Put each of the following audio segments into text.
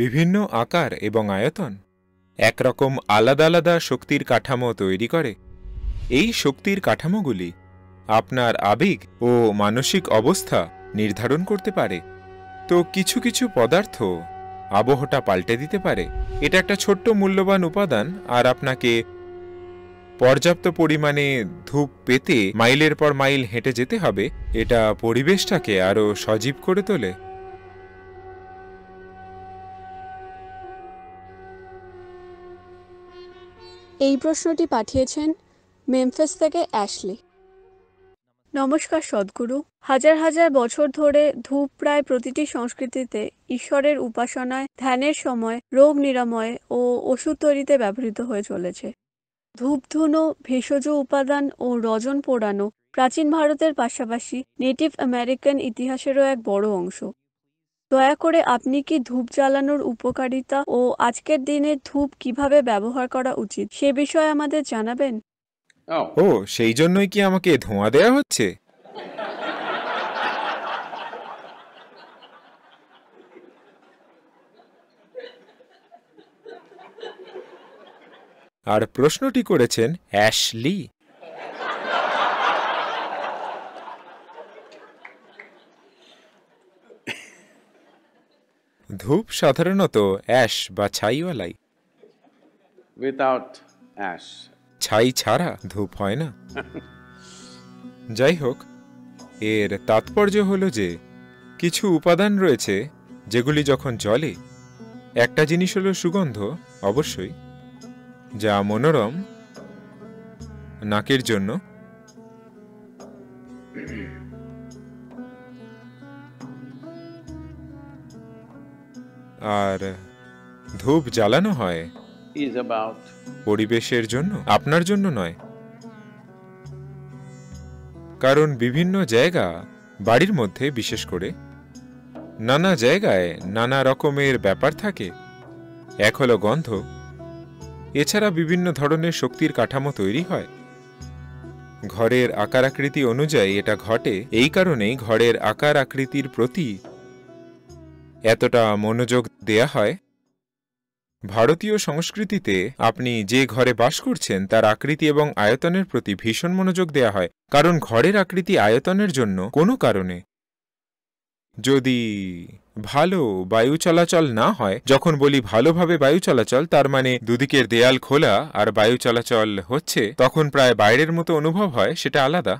বিভিন্ন আকার এবং আয়তন একরকম আলাদা আলাদা শক্তির কাঠামো তৈরি করে এই শক্তির কাঠামোগুলি আপনার আবেগ ও মানসিক অবস্থা নির্ধারণ করতে পারে তো কিছু কিছু পদার্থ আবহটা পাল্টে দিতে পারে এটা একটা ছোট্ট মূল্যবান উপাদান আর আপনাকে পর্যাপ্ত পরিমাণে ধূপ পেতে মাইলের পর মাইল হেঁটে যেতে হবে এটা পরিবেশটাকে আরও সজীব করে তোলে এই প্রশ্নটি পাঠিয়েছেন মেমফেস থেকে অ্যাশলি নমস্কার সদ্গুরু হাজার হাজার বছর ধরে ধূপ প্রায় প্রতিটি সংস্কৃতিতে ঈশ্বরের উপাসনায় ধ্যানের সময় রোগ নিরাময় ও ওষুধ তৈরিতে ব্যবহৃত হয়ে চলেছে ধূপধুনো ভেষজ উপাদান ও রজন পোড়ানো প্রাচীন ভারতের পাশাপাশি নেটিভ আমেরিকান ইতিহাসেরও এক বড় অংশ দয়া করে আপনি কি ধূপ জ্বালানোর উপকারিতা ও আজকের দিনে ধূপ কিভাবে ব্যবহার করা উচিত সে বিষয়ে আমাদের জানাবেন ও সেই জন্যই কি আমাকে ধোঁয়া দেয়া হচ্ছে আর প্রশ্নটি করেছেন অ্যাশলি ধূপ সাধারণত অ্যাশ বা ছাইওয়ালাই উইদাউট অ্যাশ ছাই ছাড়া ধূপ হয় না যাই হোক এর তাৎপর্য হলো যে কিছু উপাদান রয়েছে যেগুলি যখন জলে একটা জিনিস হলো সুগন্ধ অবশ্যই যা মনোরম নাকের জন্য আর ধূপ জ্বালানো হয় পরিবেশের জন্য আপনার জন্য নয় কারণ বিভিন্ন জায়গা বাড়ির মধ্যে বিশেষ করে নানা জায়গায় নানা রকমের ব্যাপার থাকে এক হলো গন্ধ এছাড়া বিভিন্ন ধরনের শক্তির কাঠামো তৈরি হয় ঘরের আকার আকৃতি অনুযায়ী এটা ঘটে এই কারণেই ঘরের আকার আকৃতির প্রতি এতটা মনোযোগ দেয়া হয় ভারতীয় সংস্কৃতিতে আপনি যে ঘরে বাস করছেন তার আকৃতি এবং আয়তনের প্রতি ভীষণ মনোযোগ দেয়া হয় কারণ ঘরের আকৃতি আয়তনের জন্য কোনো কারণে যদি ভালো বায়ু চলাচল না হয় যখন বলি ভালোভাবে বায়ু চলাচল তার মানে দুদিকের দেয়াল খোলা আর বায়ু চলাচল হচ্ছে তখন প্রায় বাইরের মতো অনুভব হয় সেটা আলাদা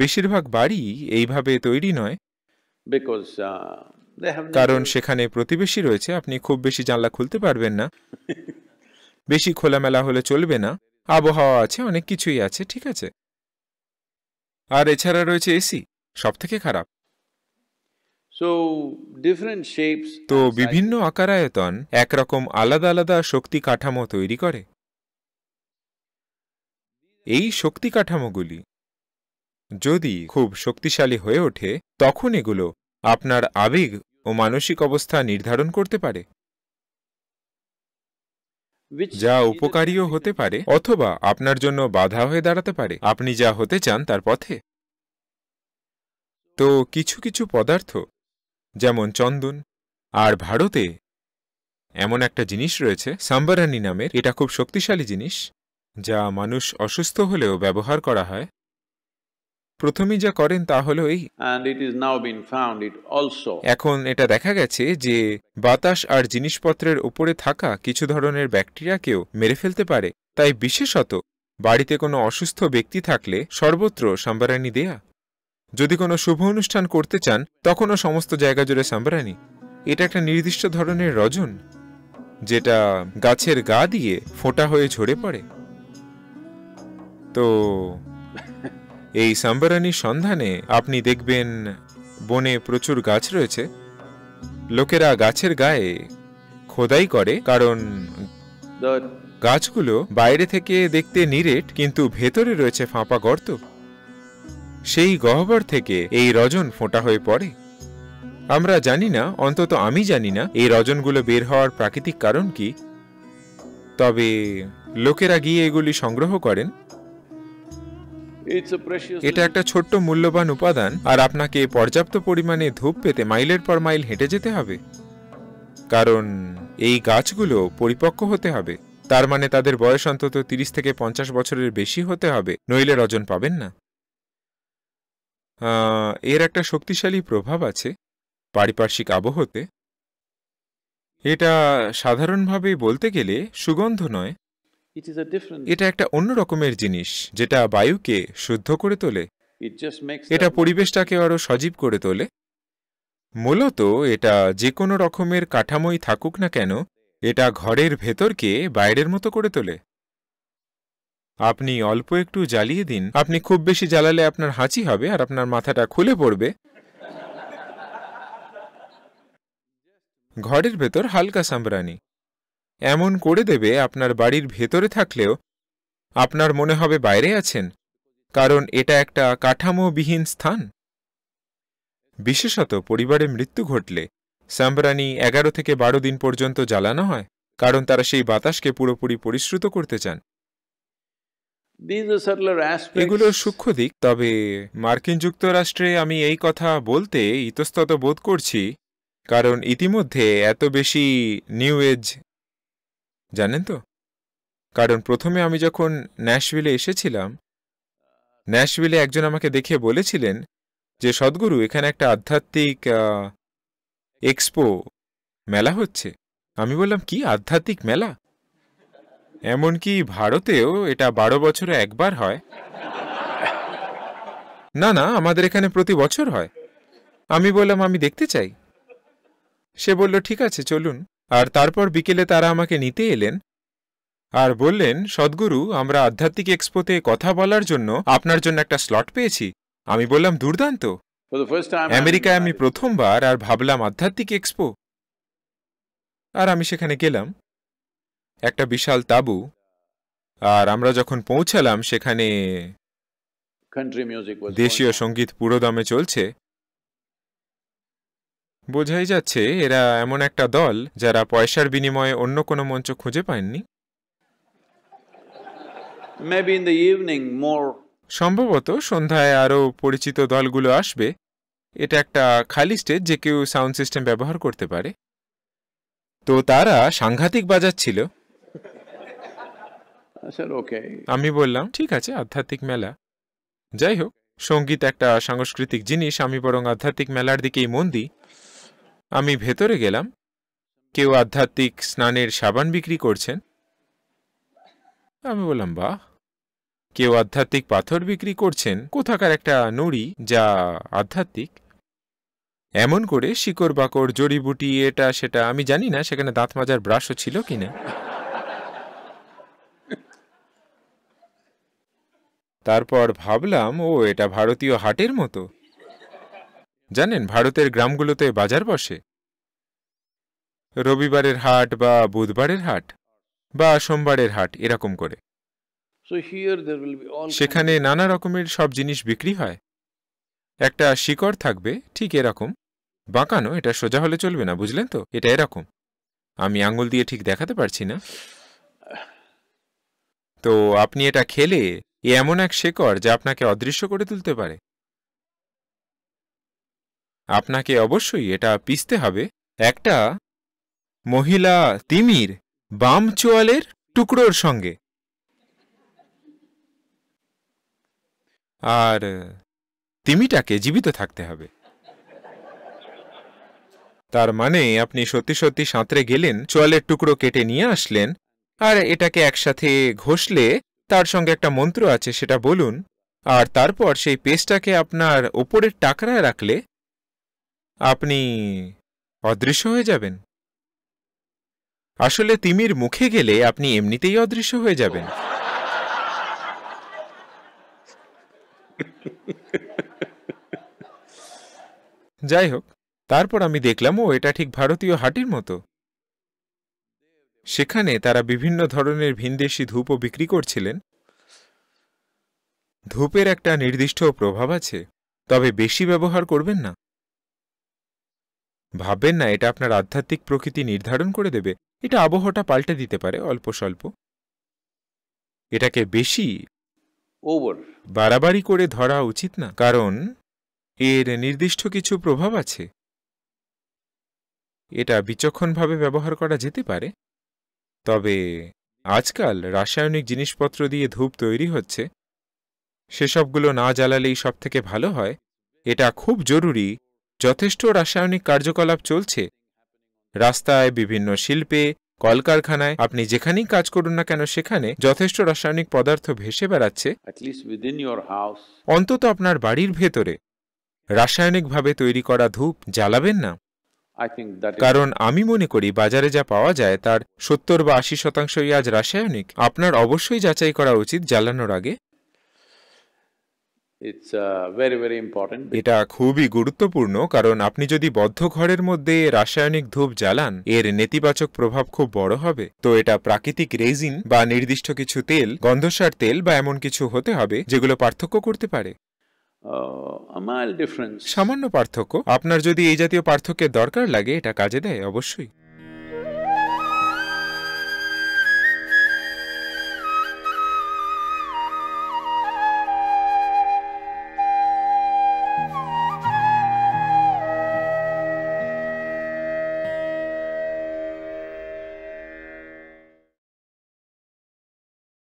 বেশিরভাগ বাড়ি এইভাবে তৈরি নয় বিকজ কারণ সেখানে প্রতিবেশী রয়েছে আপনি খুব বেশি জানলা খুলতে পারবেন না বেশি খোলামেলা হলে চলবে না আবহাওয়া আছে অনেক কিছুই আছে ঠিক আছে আর এছাড়া রয়েছে এসি সব থেকে খারাপ তো বিভিন্ন আকারায়তন একরকম আলাদা আলাদা শক্তি কাঠামো তৈরি করে এই শক্তি কাঠামোগুলি যদি খুব শক্তিশালী হয়ে ওঠে তখন এগুলো আপনার আবেগ ও মানসিক অবস্থা নির্ধারণ করতে পারে যা উপকারীও হতে পারে অথবা আপনার জন্য বাধা হয়ে দাঁড়াতে পারে আপনি যা হতে চান তার পথে তো কিছু কিছু পদার্থ যেমন চন্দন আর ভারতে এমন একটা জিনিস রয়েছে সাম্বারানি নামের এটা খুব শক্তিশালী জিনিস যা মানুষ অসুস্থ হলেও ব্যবহার করা হয় প্রথমেই যা করেন তা হল এই এখন এটা দেখা গেছে যে বাতাস আর জিনিসপত্রের উপরে থাকা কিছু ধরনের ব্যাকটেরিয়াকেও মেরে ফেলতে পারে তাই বিশেষত বাড়িতে কোনো অসুস্থ ব্যক্তি থাকলে সর্বত্র সাম্বারানি দেয়া যদি কোনো শুভ অনুষ্ঠান করতে চান তখনও সমস্ত জায়গা জুড়ে সাম্বারানি এটা একটা নির্দিষ্ট ধরনের রজন যেটা গাছের গা দিয়ে ফোঁটা হয়ে ঝরে পড়ে তো এই সাম্বারানির সন্ধানে আপনি দেখবেন বনে প্রচুর গাছ রয়েছে লোকেরা গাছের গায়ে খোদাই করে কারণ গাছগুলো বাইরে থেকে দেখতে নিরেট কিন্তু ভেতরে রয়েছে ফাঁপা গর্ত সেই গহ্বর থেকে এই রজন ফোঁটা হয়ে পড়ে আমরা জানি না অন্তত আমি জানি না এই রজনগুলো বের হওয়ার প্রাকৃতিক কারণ কি তবে লোকেরা গিয়ে এগুলি সংগ্রহ করেন এটা একটা ছোট্ট মূল্যবান উপাদান আর আপনাকে পর্যাপ্ত পরিমাণে ধূপ পেতে মাইলের পর মাইল হেঁটে যেতে হবে কারণ এই গাছগুলো পরিপক্ক হতে হবে তার মানে তাদের বয়স অন্তত তিরিশ থেকে পঞ্চাশ বছরের বেশি হতে হবে নইলে রজন পাবেন না এর একটা শক্তিশালী প্রভাব আছে পারিপার্শ্বিক আবহতে এটা সাধারণভাবে বলতে গেলে সুগন্ধ নয় এটা একটা অন্য রকমের জিনিস যেটা বায়ুকে শুদ্ধ করে তোলে এটা পরিবেশটাকে আরও সজীব করে তোলে মূলত এটা যে কোনো রকমের কাঠামোই থাকুক না কেন এটা ঘরের ভেতরকে বাইরের মতো করে তোলে আপনি অল্প একটু জ্বালিয়ে দিন আপনি খুব বেশি জ্বালালে আপনার হাঁচি হবে আর আপনার মাথাটা খুলে পড়বে ঘরের ভেতর হালকা সাম্বরানি এমন করে দেবে আপনার বাড়ির ভেতরে থাকলেও আপনার মনে হবে বাইরে আছেন কারণ এটা একটা কাঠামোবিহীন স্থান বিশেষত পরিবারে মৃত্যু ঘটলে সাম্বরানি এগারো থেকে বারো দিন পর্যন্ত জ্বালানো হয় কারণ তারা সেই বাতাসকে পুরোপুরি পরিশ্রুত করতে চান এগুলো সূক্ষ্ম দিক তবে মার্কিন যুক্তরাষ্ট্রে আমি এই কথা বলতে ইতস্তত বোধ করছি কারণ ইতিমধ্যে এত বেশি নিউ এজ জানেন তো কারণ প্রথমে আমি যখন ন্যাশভিলে এসেছিলাম ন্যাশভিলে একজন আমাকে দেখে বলেছিলেন যে সদ্গুরু এখানে একটা আধ্যাত্মিক এক্সপো মেলা হচ্ছে আমি বললাম কি আধ্যাত্মিক মেলা এমনকি ভারতেও এটা বারো বছরে একবার হয় না না আমাদের এখানে প্রতি বছর হয় আমি বললাম আমি দেখতে চাই সে বলল ঠিক আছে চলুন আর তারপর বিকেলে তারা আমাকে নিতে এলেন আর বললেন সদ্গুরু আমরা আধ্যাত্মিক এক্সপোতে কথা বলার জন্য আপনার জন্য একটা স্লট পেয়েছি আমি বললাম দুর্দান্ত আমেরিকায় আমি প্রথমবার আর ভাবলাম আধ্যাত্মিক এক্সপো আর আমি সেখানে গেলাম একটা বিশাল তাবু আর আমরা যখন পৌঁছালাম সেখানে দেশীয় সঙ্গীত পুরোদমে চলছে বোঝাই যাচ্ছে এরা এমন একটা দল যারা পয়সার বিনিময়ে অন্য কোনো মঞ্চ খুঁজে পায়নি সম্ভবত সন্ধ্যায় আরও পরিচিত দলগুলো আসবে এটা একটা খালি স্টেজ যে কেউ সাউন্ড সিস্টেম ব্যবহার করতে পারে তো তারা সাংঘাতিক বাজাচ্ছিল আমি বললাম ঠিক আছে আধ্যাত্মিক মেলা যাই হোক সঙ্গীত একটা সাংস্কৃতিক জিনিস আমি বরং আধ্যাত্মিক মেলার দিকেই মন দিই আমি ভেতরে গেলাম কেউ আধ্যাত্মিক স্নানের সাবান বিক্রি করছেন আমি বললাম বাহ কেউ আধ্যাত্মিক পাথর বিক্রি করছেন কোথাকার একটা নুড়ি যা আধ্যাত্মিক এমন করে শিকড় বাকড় জড়িবুটি এটা সেটা আমি জানি না সেখানে দাঁত মাজার ব্রাশও ছিল কিনা তারপর ভাবলাম ও এটা ভারতীয় হাটের মতো জানেন ভারতের গ্রামগুলোতে বাজার বসে রবিবারের হাট বা বুধবারের হাট বা সোমবারের হাট এরকম করে সেখানে নানা রকমের সব জিনিস বিক্রি হয় একটা শিকড় থাকবে ঠিক এরকম বাঁকানো এটা সোজা হলে চলবে না বুঝলেন তো এটা এরকম আমি আঙুল দিয়ে ঠিক দেখাতে পারছি না তো আপনি এটা খেলে এ এমন এক শেকড় যা আপনাকে অদৃশ্য করে তুলতে পারে আপনাকে অবশ্যই এটা পিসতে হবে একটা মহিলা তিমির বাম চোয়ালের টুকরোর সঙ্গে আর তিমিটাকে জীবিত থাকতে হবে তার মানে আপনি সত্যি সত্যি সাঁতরে গেলেন চোয়ালের টুকরো কেটে নিয়ে আসলেন আর এটাকে একসাথে ঘষলে তার সঙ্গে একটা মন্ত্র আছে সেটা বলুন আর তারপর সেই পেস্টটাকে আপনার ওপরের টাকরায় রাখলে আপনি অদৃশ্য হয়ে যাবেন আসলে তিমির মুখে গেলে আপনি এমনিতেই অদৃশ্য হয়ে যাবেন যাই হোক তারপর আমি দেখলাম ও এটা ঠিক ভারতীয় হাটির মতো সেখানে তারা বিভিন্ন ধরনের ভিনদেশি ধূপও বিক্রি করছিলেন ধূপের একটা নির্দিষ্ট প্রভাব আছে তবে বেশি ব্যবহার করবেন না ভাববেন না এটা আপনার আধ্যাত্মিক প্রকৃতি নির্ধারণ করে দেবে এটা আবহাওয়াটা পাল্টে দিতে পারে অল্প স্বল্প এটাকে বেশি ওভার বাড়াবাড়ি করে ধরা উচিত না কারণ এর নির্দিষ্ট কিছু প্রভাব আছে এটা বিচক্ষণভাবে ব্যবহার করা যেতে পারে তবে আজকাল রাসায়নিক জিনিসপত্র দিয়ে ধূপ তৈরি হচ্ছে সেসবগুলো না জ্বালালেই সব থেকে ভালো হয় এটা খুব জরুরি যথেষ্ট রাসায়নিক কার্যকলাপ চলছে রাস্তায় বিভিন্ন শিল্পে কলকারখানায় আপনি যেখানেই কাজ করুন না কেন সেখানে যথেষ্ট রাসায়নিক পদার্থ ভেসে বেড়াচ্ছে অন্তত আপনার বাড়ির ভেতরে রাসায়নিকভাবে তৈরি করা ধূপ জ্বালাবেন না কারণ আমি মনে করি বাজারে যা পাওয়া যায় তার সত্তর বা আশি শতাংশই আজ রাসায়নিক আপনার অবশ্যই যাচাই করা উচিত জ্বালানোর আগে Uh, এটা খুবই গুরুত্বপূর্ণ কারণ আপনি যদি বদ্ধ ঘরের মধ্যে রাসায়নিক ধূপ জ্বালান এর নেতিবাচক প্রভাব খুব বড় হবে তো এটা প্রাকৃতিক রেজিন বা নির্দিষ্ট কিছু তেল গন্ধসার তেল বা এমন কিছু হতে হবে যেগুলো পার্থক্য করতে পারে uh, সামান্য পার্থক্য আপনার যদি এই জাতীয় পার্থক্যের দরকার লাগে এটা কাজে দেয় অবশ্যই